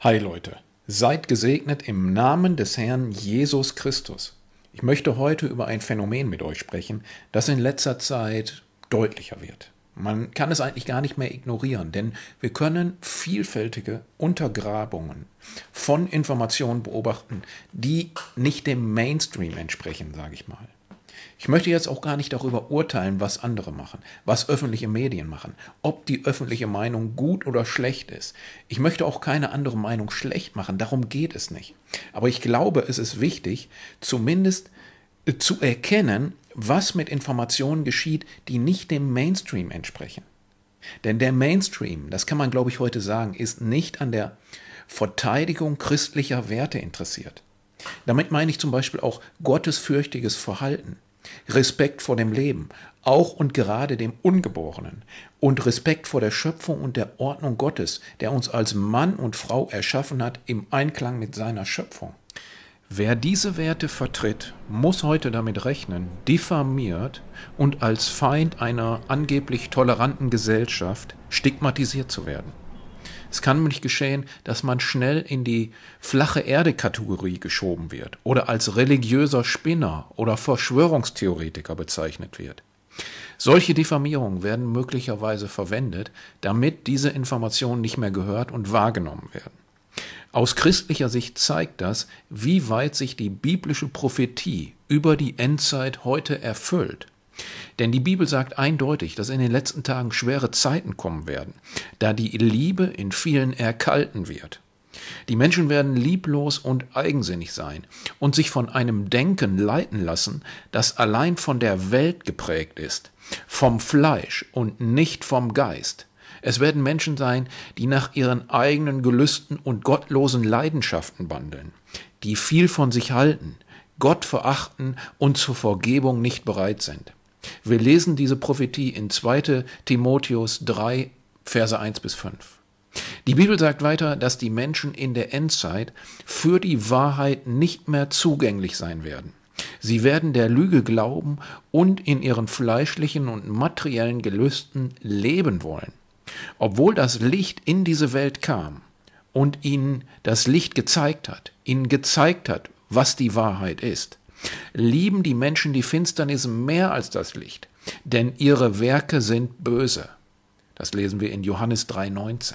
Hi Leute, seid gesegnet im Namen des Herrn Jesus Christus. Ich möchte heute über ein Phänomen mit euch sprechen, das in letzter Zeit deutlicher wird. Man kann es eigentlich gar nicht mehr ignorieren, denn wir können vielfältige Untergrabungen von Informationen beobachten, die nicht dem Mainstream entsprechen, sage ich mal. Ich möchte jetzt auch gar nicht darüber urteilen, was andere machen, was öffentliche Medien machen, ob die öffentliche Meinung gut oder schlecht ist. Ich möchte auch keine andere Meinung schlecht machen, darum geht es nicht. Aber ich glaube, es ist wichtig, zumindest äh, zu erkennen, was mit Informationen geschieht, die nicht dem Mainstream entsprechen. Denn der Mainstream, das kann man, glaube ich, heute sagen, ist nicht an der Verteidigung christlicher Werte interessiert. Damit meine ich zum Beispiel auch gottesfürchtiges Verhalten. Respekt vor dem Leben, auch und gerade dem Ungeborenen, und Respekt vor der Schöpfung und der Ordnung Gottes, der uns als Mann und Frau erschaffen hat im Einklang mit seiner Schöpfung. Wer diese Werte vertritt, muss heute damit rechnen, diffamiert und als Feind einer angeblich toleranten Gesellschaft stigmatisiert zu werden. Es kann nämlich geschehen, dass man schnell in die flache Erde-Kategorie geschoben wird oder als religiöser Spinner oder Verschwörungstheoretiker bezeichnet wird. Solche Diffamierungen werden möglicherweise verwendet, damit diese Informationen nicht mehr gehört und wahrgenommen werden. Aus christlicher Sicht zeigt das, wie weit sich die biblische Prophetie über die Endzeit heute erfüllt denn die Bibel sagt eindeutig, dass in den letzten Tagen schwere Zeiten kommen werden, da die Liebe in vielen erkalten wird. Die Menschen werden lieblos und eigensinnig sein und sich von einem Denken leiten lassen, das allein von der Welt geprägt ist, vom Fleisch und nicht vom Geist. Es werden Menschen sein, die nach ihren eigenen Gelüsten und gottlosen Leidenschaften wandeln, die viel von sich halten, Gott verachten und zur Vergebung nicht bereit sind. Wir lesen diese Prophetie in 2 Timotheus 3, Verse 1 bis 5. Die Bibel sagt weiter, dass die Menschen in der Endzeit für die Wahrheit nicht mehr zugänglich sein werden. Sie werden der Lüge glauben und in ihren fleischlichen und materiellen Gelüsten leben wollen. Obwohl das Licht in diese Welt kam und ihnen das Licht gezeigt hat, ihnen gezeigt hat, was die Wahrheit ist, lieben die Menschen die Finsternis mehr als das Licht, denn ihre Werke sind böse. Das lesen wir in Johannes 3,19.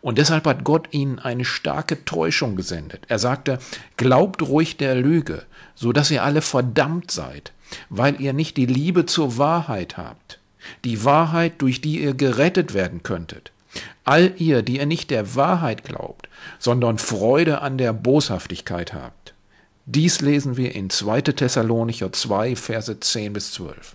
Und deshalb hat Gott ihnen eine starke Täuschung gesendet. Er sagte, glaubt ruhig der Lüge, so dass ihr alle verdammt seid, weil ihr nicht die Liebe zur Wahrheit habt, die Wahrheit, durch die ihr gerettet werden könntet. All ihr, die ihr nicht der Wahrheit glaubt, sondern Freude an der Boshaftigkeit habt. Dies lesen wir in 2. Thessalonicher 2, Verse 10 bis 12.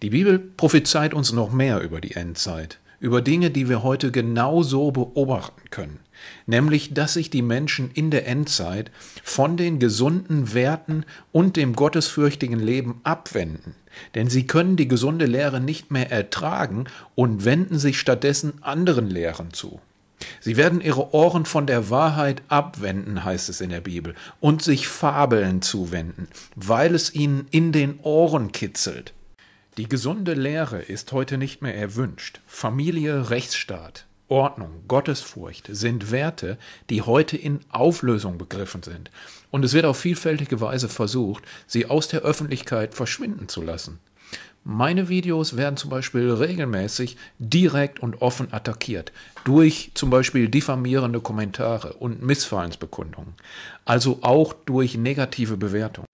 Die Bibel prophezeit uns noch mehr über die Endzeit, über Dinge, die wir heute genau so beobachten können, nämlich dass sich die Menschen in der Endzeit von den gesunden Werten und dem gottesfürchtigen Leben abwenden, denn sie können die gesunde Lehre nicht mehr ertragen und wenden sich stattdessen anderen Lehren zu. Sie werden ihre Ohren von der Wahrheit abwenden, heißt es in der Bibel, und sich Fabeln zuwenden, weil es ihnen in den Ohren kitzelt. Die gesunde Lehre ist heute nicht mehr erwünscht. Familie, Rechtsstaat, Ordnung, Gottesfurcht sind Werte, die heute in Auflösung begriffen sind. Und es wird auf vielfältige Weise versucht, sie aus der Öffentlichkeit verschwinden zu lassen. Meine Videos werden zum Beispiel regelmäßig direkt und offen attackiert durch zum Beispiel diffamierende Kommentare und Missfallensbekundungen, also auch durch negative Bewertungen.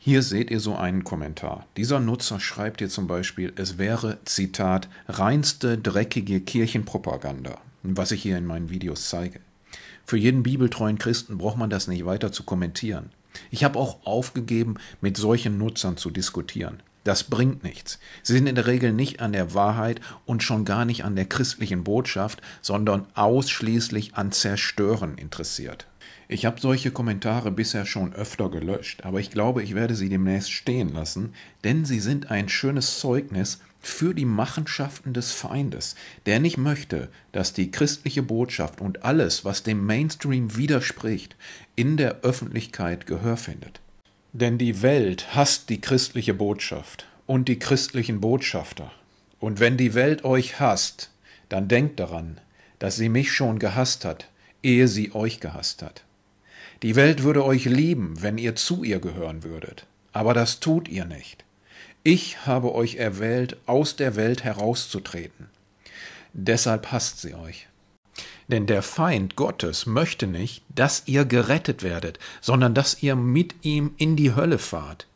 Hier seht ihr so einen Kommentar. Dieser Nutzer schreibt hier zum Beispiel, es wäre, Zitat, reinste dreckige Kirchenpropaganda, was ich hier in meinen Videos zeige. Für jeden bibeltreuen Christen braucht man das nicht weiter zu kommentieren. Ich habe auch aufgegeben, mit solchen Nutzern zu diskutieren. Das bringt nichts. Sie sind in der Regel nicht an der Wahrheit und schon gar nicht an der christlichen Botschaft, sondern ausschließlich an Zerstören interessiert. Ich habe solche Kommentare bisher schon öfter gelöscht, aber ich glaube, ich werde sie demnächst stehen lassen, denn sie sind ein schönes Zeugnis für die Machenschaften des Feindes, der nicht möchte, dass die christliche Botschaft und alles, was dem Mainstream widerspricht, in der Öffentlichkeit Gehör findet. Denn die Welt hasst die christliche Botschaft und die christlichen Botschafter. Und wenn die Welt euch hasst, dann denkt daran, dass sie mich schon gehasst hat, ehe sie euch gehasst hat. Die Welt würde euch lieben, wenn ihr zu ihr gehören würdet, aber das tut ihr nicht. Ich habe euch erwählt, aus der Welt herauszutreten. Deshalb hasst sie euch. Denn der Feind Gottes möchte nicht, dass ihr gerettet werdet, sondern dass ihr mit ihm in die Hölle fahrt.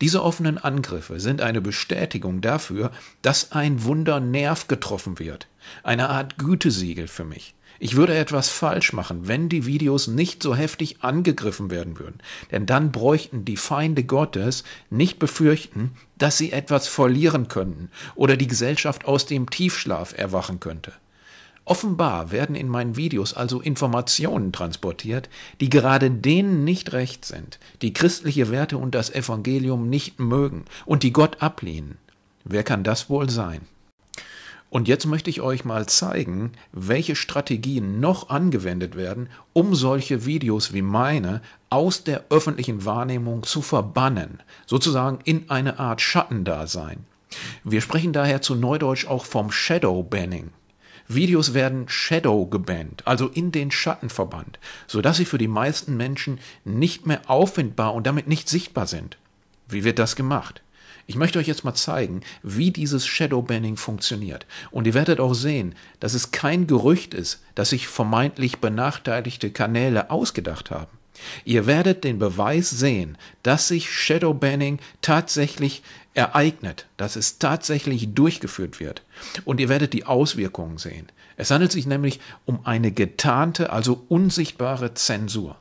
Diese offenen Angriffe sind eine Bestätigung dafür, dass ein Wunder Nerv getroffen wird. Eine Art Gütesiegel für mich. Ich würde etwas falsch machen, wenn die Videos nicht so heftig angegriffen werden würden. Denn dann bräuchten die Feinde Gottes nicht befürchten, dass sie etwas verlieren könnten oder die Gesellschaft aus dem Tiefschlaf erwachen könnte. Offenbar werden in meinen Videos also Informationen transportiert, die gerade denen nicht recht sind, die christliche Werte und das Evangelium nicht mögen und die Gott ablehnen. Wer kann das wohl sein? Und jetzt möchte ich euch mal zeigen, welche Strategien noch angewendet werden, um solche Videos wie meine aus der öffentlichen Wahrnehmung zu verbannen, sozusagen in eine Art Schattendasein. Wir sprechen daher zu Neudeutsch auch vom Shadow Banning. Videos werden shadow gebannt, also in den Schatten verbannt, sodass sie für die meisten Menschen nicht mehr auffindbar und damit nicht sichtbar sind. Wie wird das gemacht? Ich möchte euch jetzt mal zeigen, wie dieses Shadow Banning funktioniert. Und ihr werdet auch sehen, dass es kein Gerücht ist, dass sich vermeintlich benachteiligte Kanäle ausgedacht haben. Ihr werdet den Beweis sehen, dass sich Shadowbanning tatsächlich ereignet, dass es tatsächlich durchgeführt wird. Und ihr werdet die Auswirkungen sehen. Es handelt sich nämlich um eine getarnte, also unsichtbare Zensur.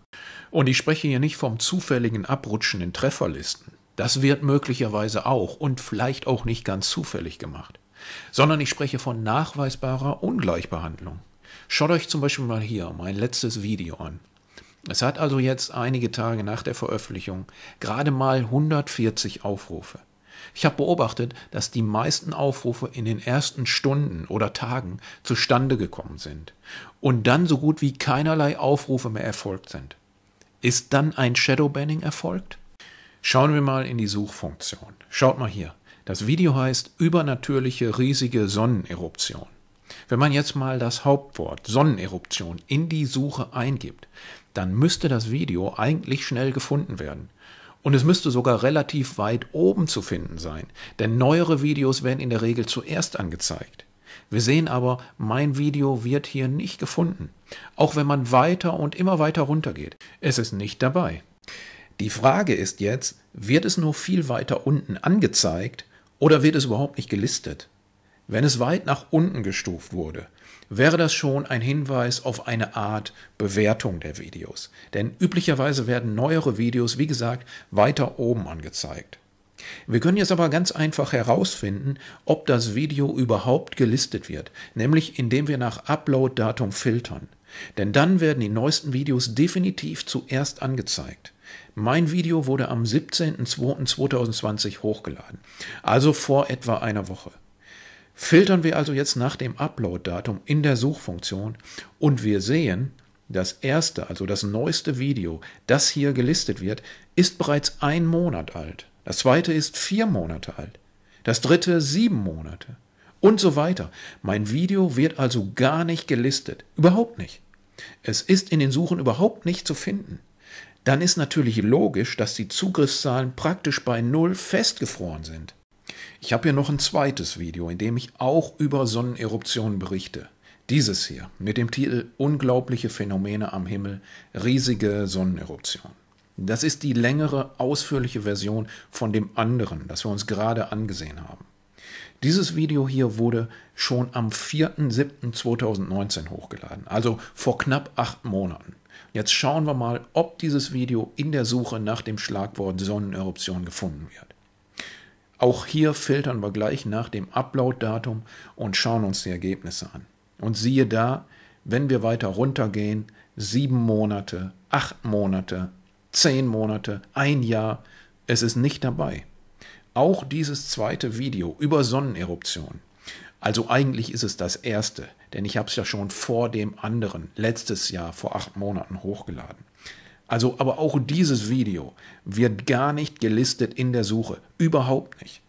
Und ich spreche hier nicht vom zufälligen Abrutschen in Trefferlisten. Das wird möglicherweise auch und vielleicht auch nicht ganz zufällig gemacht, sondern ich spreche von nachweisbarer Ungleichbehandlung. Schaut euch zum Beispiel mal hier mein letztes Video an. Es hat also jetzt einige Tage nach der Veröffentlichung gerade mal 140 Aufrufe. Ich habe beobachtet, dass die meisten Aufrufe in den ersten Stunden oder Tagen zustande gekommen sind und dann so gut wie keinerlei Aufrufe mehr erfolgt sind. Ist dann ein Shadowbanning erfolgt? Schauen wir mal in die Suchfunktion. Schaut mal hier. Das Video heißt Übernatürliche riesige Sonneneruption. Wenn man jetzt mal das Hauptwort Sonneneruption in die Suche eingibt, dann müsste das Video eigentlich schnell gefunden werden. Und es müsste sogar relativ weit oben zu finden sein, denn neuere Videos werden in der Regel zuerst angezeigt. Wir sehen aber, mein Video wird hier nicht gefunden, auch wenn man weiter und immer weiter runter geht. Es ist nicht dabei. Die Frage ist jetzt, wird es nur viel weiter unten angezeigt oder wird es überhaupt nicht gelistet? Wenn es weit nach unten gestuft wurde, wäre das schon ein Hinweis auf eine Art Bewertung der Videos. Denn üblicherweise werden neuere Videos, wie gesagt, weiter oben angezeigt. Wir können jetzt aber ganz einfach herausfinden, ob das Video überhaupt gelistet wird, nämlich indem wir nach Upload-Datum filtern. Denn dann werden die neuesten Videos definitiv zuerst angezeigt. Mein Video wurde am 17.02.2020 hochgeladen, also vor etwa einer Woche. Filtern wir also jetzt nach dem Upload-Datum in der Suchfunktion und wir sehen, das erste, also das neueste Video, das hier gelistet wird, ist bereits ein Monat alt. Das zweite ist vier Monate alt. Das dritte sieben Monate. Und so weiter. Mein Video wird also gar nicht gelistet. Überhaupt nicht. Es ist in den Suchen überhaupt nicht zu finden. Dann ist natürlich logisch, dass die Zugriffszahlen praktisch bei Null festgefroren sind. Ich habe hier noch ein zweites Video, in dem ich auch über Sonneneruptionen berichte. Dieses hier mit dem Titel Unglaubliche Phänomene am Himmel, riesige Sonneneruption. Das ist die längere, ausführliche Version von dem anderen, das wir uns gerade angesehen haben. Dieses Video hier wurde schon am 4.7.2019 hochgeladen, also vor knapp acht Monaten. Jetzt schauen wir mal, ob dieses Video in der Suche nach dem Schlagwort Sonneneruption gefunden wird. Auch hier filtern wir gleich nach dem Upload-Datum und schauen uns die Ergebnisse an. Und siehe da, wenn wir weiter runtergehen, sieben Monate, acht Monate, zehn Monate, ein Jahr, es ist nicht dabei. Auch dieses zweite Video über Sonneneruption. Also eigentlich ist es das erste, denn ich habe es ja schon vor dem anderen letztes Jahr vor acht Monaten hochgeladen. Also, aber auch dieses Video wird gar nicht gelistet in der Suche. Überhaupt nicht.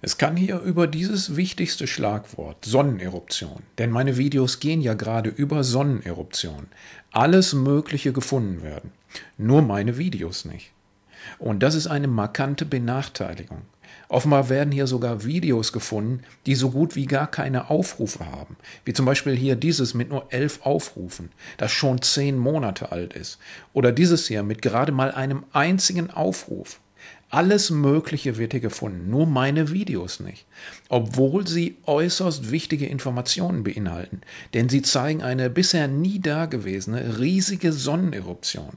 Es kann hier über dieses wichtigste Schlagwort Sonneneruption, denn meine Videos gehen ja gerade über Sonneneruption, alles Mögliche gefunden werden. Nur meine Videos nicht. Und das ist eine markante Benachteiligung. Offenbar werden hier sogar Videos gefunden, die so gut wie gar keine Aufrufe haben. Wie zum Beispiel hier dieses mit nur elf Aufrufen, das schon zehn Monate alt ist. Oder dieses hier mit gerade mal einem einzigen Aufruf. Alles Mögliche wird hier gefunden, nur meine Videos nicht, obwohl sie äußerst wichtige Informationen beinhalten, denn sie zeigen eine bisher nie dagewesene riesige Sonneneruption.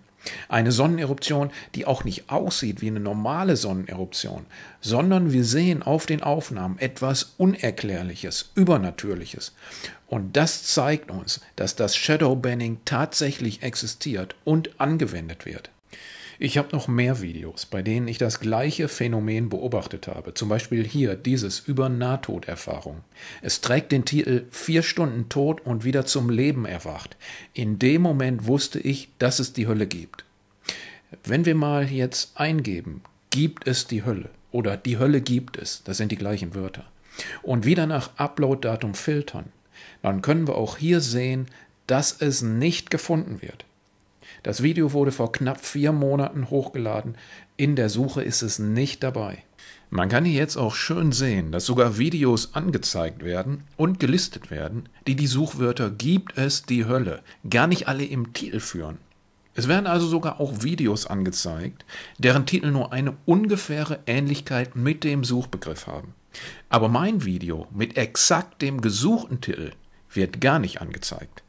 Eine Sonneneruption, die auch nicht aussieht wie eine normale Sonneneruption, sondern wir sehen auf den Aufnahmen etwas Unerklärliches, Übernatürliches. Und das zeigt uns, dass das Shadowbanning tatsächlich existiert und angewendet wird. Ich habe noch mehr Videos, bei denen ich das gleiche Phänomen beobachtet habe. Zum Beispiel hier dieses über Nahtoderfahrung. Es trägt den Titel Vier Stunden tot und wieder zum Leben erwacht. In dem Moment wusste ich, dass es die Hölle gibt. Wenn wir mal jetzt eingeben, gibt es die Hölle oder die Hölle gibt es, das sind die gleichen Wörter, und wieder nach Upload-Datum filtern, dann können wir auch hier sehen, dass es nicht gefunden wird. Das Video wurde vor knapp vier Monaten hochgeladen. In der Suche ist es nicht dabei. Man kann hier jetzt auch schön sehen, dass sogar Videos angezeigt werden und gelistet werden, die die Suchwörter gibt es die Hölle gar nicht alle im Titel führen. Es werden also sogar auch Videos angezeigt, deren Titel nur eine ungefähre Ähnlichkeit mit dem Suchbegriff haben. Aber mein Video mit exakt dem gesuchten Titel wird gar nicht angezeigt.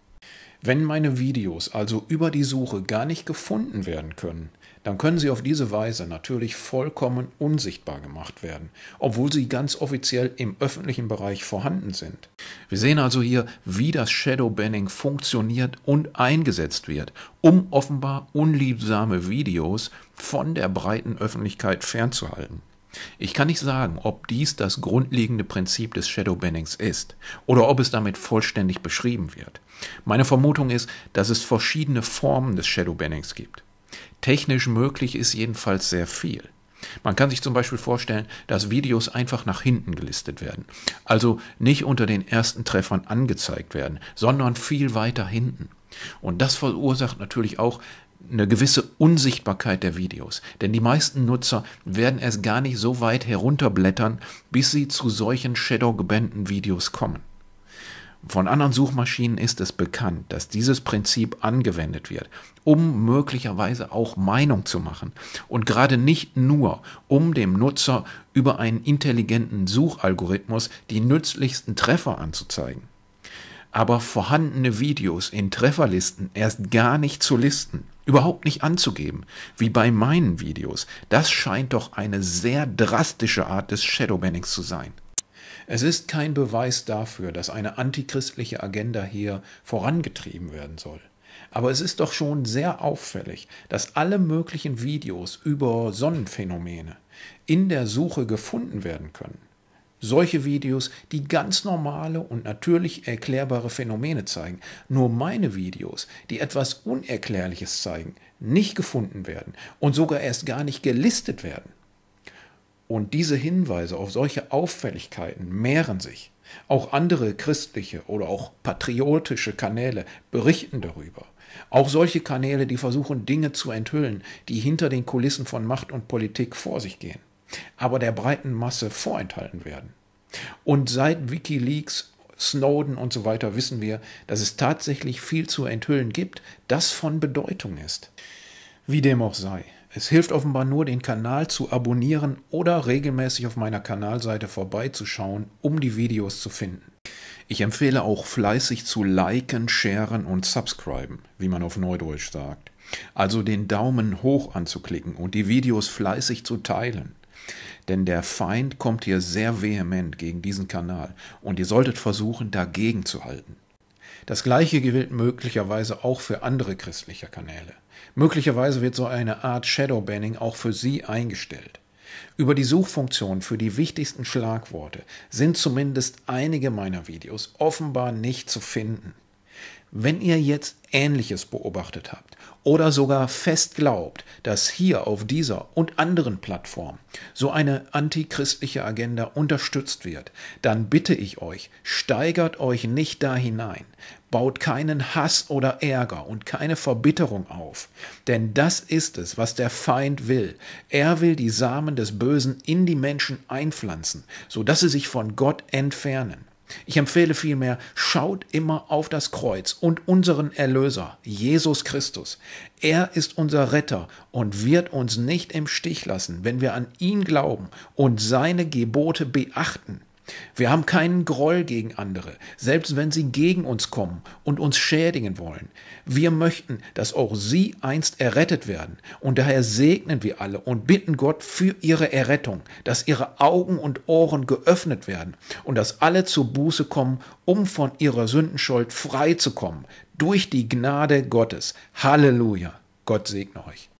Wenn meine Videos also über die Suche gar nicht gefunden werden können, dann können sie auf diese Weise natürlich vollkommen unsichtbar gemacht werden, obwohl sie ganz offiziell im öffentlichen Bereich vorhanden sind. Wir sehen also hier, wie das Shadow Banning funktioniert und eingesetzt wird, um offenbar unliebsame Videos von der breiten Öffentlichkeit fernzuhalten. Ich kann nicht sagen, ob dies das grundlegende Prinzip des Shadowbannings ist oder ob es damit vollständig beschrieben wird. Meine Vermutung ist, dass es verschiedene Formen des Shadowbannings gibt. Technisch möglich ist jedenfalls sehr viel. Man kann sich zum Beispiel vorstellen, dass Videos einfach nach hinten gelistet werden, also nicht unter den ersten Treffern angezeigt werden, sondern viel weiter hinten. Und das verursacht natürlich auch eine gewisse Unsichtbarkeit der Videos. Denn die meisten Nutzer werden es gar nicht so weit herunterblättern, bis sie zu solchen shadow-gebannten Videos kommen. Von anderen Suchmaschinen ist es bekannt, dass dieses Prinzip angewendet wird, um möglicherweise auch Meinung zu machen und gerade nicht nur, um dem Nutzer über einen intelligenten Suchalgorithmus die nützlichsten Treffer anzuzeigen aber vorhandene Videos in Trefferlisten erst gar nicht zu listen, überhaupt nicht anzugeben, wie bei meinen Videos, das scheint doch eine sehr drastische Art des Shadowbannings zu sein. Es ist kein Beweis dafür, dass eine antichristliche Agenda hier vorangetrieben werden soll. Aber es ist doch schon sehr auffällig, dass alle möglichen Videos über Sonnenphänomene in der Suche gefunden werden können solche Videos, die ganz normale und natürlich erklärbare Phänomene zeigen. Nur meine Videos, die etwas Unerklärliches zeigen, nicht gefunden werden und sogar erst gar nicht gelistet werden. Und diese Hinweise auf solche Auffälligkeiten mehren sich. Auch andere christliche oder auch patriotische Kanäle berichten darüber. Auch solche Kanäle, die versuchen, Dinge zu enthüllen, die hinter den Kulissen von Macht und Politik vor sich gehen aber der breiten Masse vorenthalten werden. Und seit Wikileaks, Snowden und so weiter wissen wir, dass es tatsächlich viel zu enthüllen gibt, das von Bedeutung ist. Wie dem auch sei. Es hilft offenbar nur, den Kanal zu abonnieren oder regelmäßig auf meiner Kanalseite vorbeizuschauen, um die Videos zu finden. Ich empfehle auch fleißig zu liken, sharen und subscriben, wie man auf Neudeutsch sagt. Also den Daumen hoch anzuklicken und die Videos fleißig zu teilen. Denn der Feind kommt hier sehr vehement gegen diesen Kanal und ihr solltet versuchen, dagegen zu halten. Das gleiche gilt möglicherweise auch für andere christliche Kanäle. Möglicherweise wird so eine Art Shadowbanning auch für sie eingestellt. Über die Suchfunktion für die wichtigsten Schlagworte sind zumindest einige meiner Videos offenbar nicht zu finden. Wenn ihr jetzt Ähnliches beobachtet habt oder sogar fest glaubt, dass hier auf dieser und anderen Plattform so eine antichristliche Agenda unterstützt wird, dann bitte ich euch, steigert euch nicht da hinein, baut keinen Hass oder Ärger und keine Verbitterung auf, denn das ist es, was der Feind will. Er will die Samen des Bösen in die Menschen einpflanzen, sodass sie sich von Gott entfernen. Ich empfehle vielmehr, schaut immer auf das Kreuz und unseren Erlöser, Jesus Christus. Er ist unser Retter und wird uns nicht im Stich lassen, wenn wir an ihn glauben und seine Gebote beachten. Wir haben keinen Groll gegen andere, selbst wenn sie gegen uns kommen und uns schädigen wollen. Wir möchten, dass auch sie einst errettet werden. Und daher segnen wir alle und bitten Gott für ihre Errettung, dass ihre Augen und Ohren geöffnet werden und dass alle zur Buße kommen, um von ihrer Sündenschuld frei zu kommen. Durch die Gnade Gottes. Halleluja. Gott segne euch.